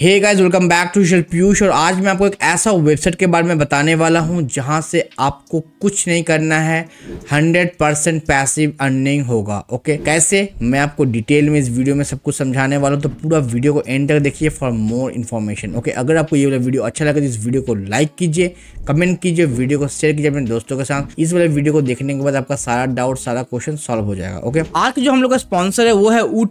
hey guys welcome back to शल पीयूष और आज मैं आपको एक ऐसा वेबसाइट के बारे में बताने वाला हूं जहां से आपको कुछ नहीं करना है 100 परसेंट पैसिव अर्निंग होगा ओके कैसे मैं आपको डिटेल में इस वीडियो में सब कुछ समझाने वाला हूं तो पूरा वीडियो को एंड तक देखिए फॉर मोर इन्फॉर्मेशन ओके अगर आपको ये वाला वीडियो अच्छा लगे तो इस वीडियो को लाइक कीजिए कमेंट कीजिए वीडियो को शेयर कीजिए अपने दोस्तों के साथ इस वाले वीडियो को देखने के बाद आपका सारा डाउट सारा क्वेश्चन सॉल्व हो जाएगा ओके आज जो हम लोग का स्पॉन्सर है वो है ऊ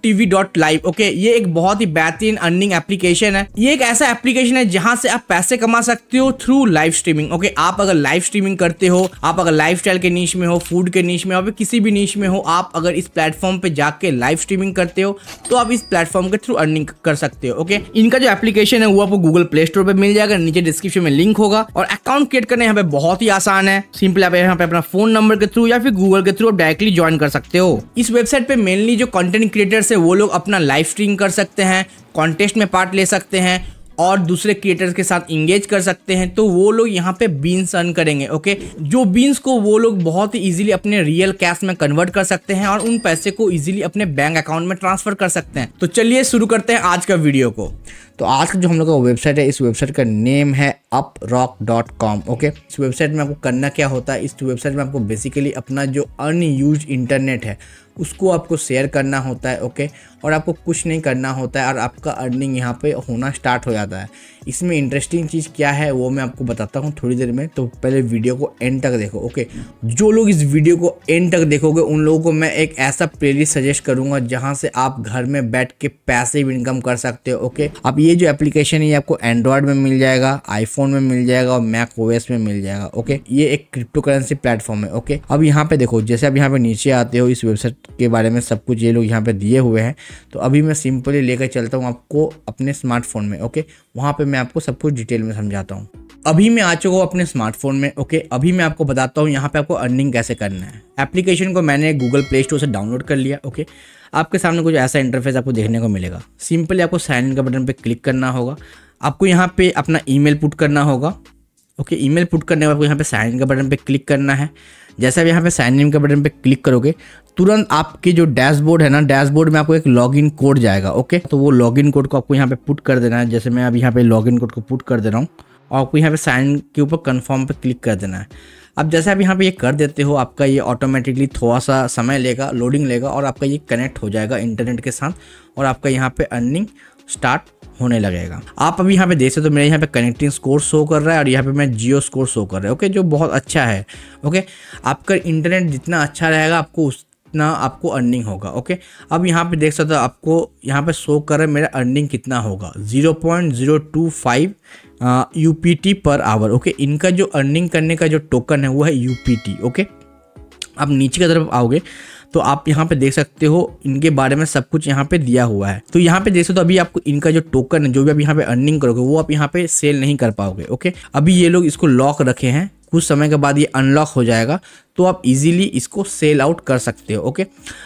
ओके ये एक बहुत ही बेहतरीन अर्निंग एप्लीकेशन है ये एक ऐसा एप्लीकेशन है जहां से आप पैसे कमा सकते हो थ्रू लाइव स्ट्रीमिंग ओके आप अगर लाइव स्ट्रीमिंग करते हो आप अगर लाइफ के नीच में हो फूड के नीच में हो किसी भी नीच में हो आप अगर इस प्लेटफॉर्म पे जाके लाइव स्ट्रीमिंग करते हो तो आप इस प्लेटफॉर्म के थ्रू अर्निंग कर सकते हो ओके इनका जो एप्लीकेशन है वो आपको गूगल प्ले स्टोर पर मिल जाएगा नीचे डिस्क्रिप्शन में लिंक होगा और अकाउंट क्रिएट करने यहाँ पे बहुत ही आसान है सिंपल आप यहाँ पे अपना फोन नंबर के थ्रू या फिर गूगल के थ्रू आप डायरेक्टली ज्वाइन कर सकते हो इस वेबसाइट पे मेनली जो कंटेंट क्रिएटर्स है वो लोग अपना लाइव स्ट्रीम कर सकते हैं कॉन्टेस्ट में पार्ट ले सकते हैं और दूसरे क्रिएटर्स के साथ इंगेज कर सकते हैं तो वो लोग यहाँ पे बीन्स अर्न करेंगे ओके जो बीन्स को वो लोग बहुत ही ईजिली अपने रियल कैश में कन्वर्ट कर सकते हैं और उन पैसे को ईजिली अपने बैंक अकाउंट में ट्रांसफर कर सकते हैं तो चलिए शुरू करते हैं आज का वीडियो को तो आज का जो हम लोग का वेबसाइट है इस वेबसाइट का नेम है up rock dot com okay इस वेबसाइट में आपको करना क्या होता है इस वेबसाइट में आपको बेसिकली अपना जो अनयूज इंटरनेट है उसको आपको शेयर करना होता है ओके और आपको कुछ नहीं करना होता है और आपका अर्निंग यहाँ पे होना स्टार्ट हो जाता है इसमें इंटरेस्टिंग चीज़ क्या है वो मैं आपको बताता हूँ थोड़ी देर में तो पहले वीडियो को एंड तक देखो ओके जो लोग इस वीडियो को एंड तक देखोगे उन लोगों को मैं एक ऐसा प्लेलिस्ट सजेस्ट करूँगा जहाँ से आप घर में बैठ के पैसे भी इनकम कर सकते हो ओके आप ये ये जो एप्लीकेशन है ये आपको एंड्रॉयड में मिल जाएगा आईफोन में मिल जाएगा और मैक ओएस में मिल जाएगा ओके ये एक क्रिप्टो करेंसी प्लेटफॉर्म है ओके अब यहाँ पे देखो जैसे आप यहाँ पे नीचे आते हो इस वेबसाइट के बारे में सब कुछ ये लोग यहाँ पे दिए हुए हैं तो अभी मैं सिंपली लेकर चलता हूँ आपको अपने स्मार्टफोन में ओके वहाँ पर मैं आपको सब कुछ डिटेल में समझाता हूँ अभी मैं आ चुका हूँ अपने स्मार्टफोन में ओके अभी मैं आपको बताता हूँ यहाँ पे आपको अर्निंग कैसे करना है एप्लीकेशन को मैंने गूगल प्ले स्टोर से डाउनलोड कर लिया ओके आपके सामने कुछ ऐसा इंटरफेस आपको देखने को मिलेगा सिंपली आपको साइन इन का बटन पे क्लिक क्लिक करना होगा आपको यहाँ पे अपना ईमेल पुट करना होगा ओके ईमेल पुट करने के बाद आपको यहाँ पे साइन इन का बटन पे क्लिक करना है जैसे आप यहाँ पे साइन इन का बटन पे क्लिक करोगे तुरंत आपके जो डैशबोर्ड है ना डैशबोर्ड में आपको एक लॉगिन कोड जाएगा ओके तो वो लॉगिन कोड को आपको यहाँ पे पुट कर देना है जैसे मैं अब यहाँ पे लॉगिन कोड को पुट कर दे रहा हूँ और आपको यहाँ पे साइन के ऊपर कन्फर्म पर क्लिक कर देना है अब जैसे आप यहाँ पे ये कर देते हो आपका ये ऑटोमेटिकली थोड़ा सा समय लेगा लोडिंग लेगा और आपका ये कनेक्ट हो जाएगा इंटरनेट के साथ और आपका यहाँ पे अर्निंग स्टार्ट होने लगेगा आप अभी यहाँ पे देख सकते हो मेरे यहाँ पे कनेक्टिंग स्कोर शो कर रहा है और यहाँ पे मैं जियो स्कोर शो कर रहा है ओके जो बहुत अच्छा है ओके आपका इंटरनेट जितना अच्छा रहेगा आपको उतना आपको अर्निंग होगा ओके अब यहाँ पे देख सकते हो आपको यहाँ पे शो कर रहा है मेरा अर्निंग कितना होगा zero point per hour okay इनका जो अर्निंग करने का जो टोकन है वो है यू ओके आप नीचे की तरफ आओगे तो आप यहाँ पे देख सकते हो इनके बारे में सब कुछ यहाँ पे दिया हुआ है तो यहाँ पे देख सकते हो तो अभी आपको इनका जो टोकन है जो भी आप यहाँ पे अर्निंग करोगे वो आप यहाँ पे सेल नहीं कर पाओगे ओके अभी ये लोग इसको लॉक रखे हैं कुछ समय के बाद ये अनलॉक हो जाएगा तो आप इजीली इसको सेल आउट कर सकते हो ओके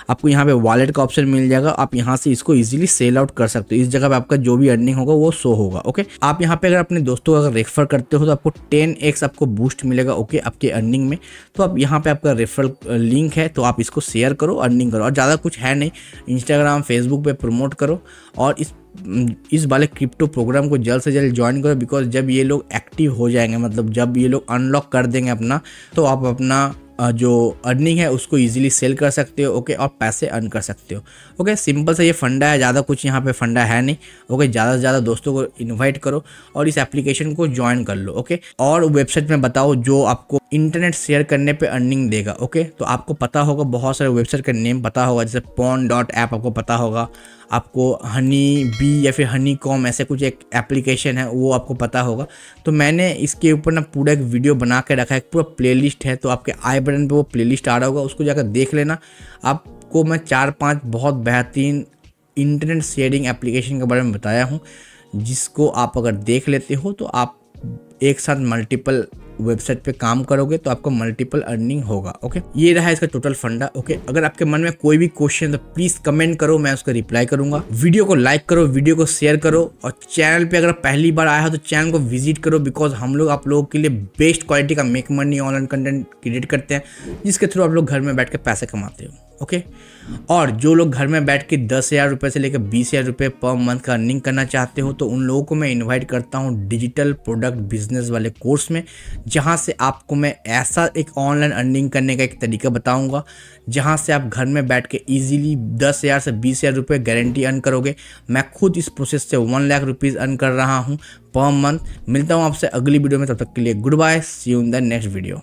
आपको यहाँ पे वॉलेट का ऑप्शन मिल जाएगा आप यहाँ से इसको इजीली सेल आउट कर सकते हो इस जगह पे आपका जो भी अर्निंग होगा वो शो होगा ओके आप यहाँ पे अगर अपने दोस्तों को अगर रेफर करते हो तो आपको 10x आपको बूस्ट मिलेगा ओके आपके अर्निंग में तो आप यहाँ पर आपका रेफर लिंक है तो आप इसको शेयर करो अर्निंग करो और ज़्यादा कुछ है नहीं इंस्टाग्राम फेसबुक पर प्रमोट करो और इस हम्म, इस वाले क्रिप्टो प्रोग्राम को जल्द से जल्द ज्वाइन करो बिकॉज जब ये लोग एक्टिव हो जाएंगे मतलब जब ये लोग अनलॉक कर देंगे अपना तो आप अपना जो अर्निंग है उसको इजीली सेल कर सकते हो ओके और पैसे अर्न कर सकते हो ओके सिंपल सा ये फंडा है ज़्यादा कुछ यहाँ पे फंडा है नहीं ओके ज़्यादा से ज़्यादा दोस्तों को इनवाइट करो और इस एप्लीकेशन को ज्वाइन कर लो ओके और वेबसाइट में बताओ जो आपको इंटरनेट शेयर करने पे अर्निंग देगा ओके तो आपको पता होगा बहुत सारे वेबसाइट का नेम पता होगा जैसे पॉन डॉट ऐप आपको पता होगा आपको हनी बी या फिर हनी कॉम ऐसे कुछ एक एप्लीकेशन है वो आपको पता होगा तो मैंने इसके ऊपर ना पूरा एक वीडियो बना के रखा है पूरा प्लेलिस्ट है तो आपके आई बटन पर वो प्लेलिस्ट आ रहा होगा उसको जाकर देख लेना आपको मैं चार पाँच बहुत बेहतरीन इंटरनेट शेयरिंग एप्लीकेशन के बारे में बताया हूँ जिसको आप अगर देख लेते हो तो आप एक साथ मल्टीपल वेबसाइट पे काम करोगे तो आपको मल्टीपल अर्निंग होगा ओके ये रहा इसका टोटल फंडा ओके अगर आपके मन में कोई भी क्वेश्चन तो प्लीज कमेंट करो मैं उसका रिप्लाई करूंगा वीडियो को लाइक करो वीडियो को शेयर करो और चैनल पे अगर पहली बार आया हो तो चैनल को विजिट करो बिकॉज हम लोग आप लोगों के लिए बेस्ट क्वालिटी का make money online content create करते हैं जिसके थ्रू आप लोग घर में बैठ कर पैसे कमाते हो ओके और जो लोग घर में बैठ के दस हज़ार रुपये से लेकर बीस हज़ार रुपये पर मंथ का अर्निंग करना चाहते हो तो उन लोगों को मैं इनवाइट करता हूँ डिजिटल प्रोडक्ट बिजनेस वाले कोर्स में जहाँ से आपको मैं ऐसा एक ऑनलाइन अर्निंग करने का एक तरीका बताऊँगा जहाँ से आप घर में बैठ के ईजिली दस हज़ार से बीस हज़ार रुपये गारंटी अर्न करोगे मैं खुद इस प्रोसेस से वन लाख रुपीज़ अर्न कर रहा हूँ पर मंथ मिलता हूँ आपसे अगली वीडियो में तब तक के लिए good bye see you in the next video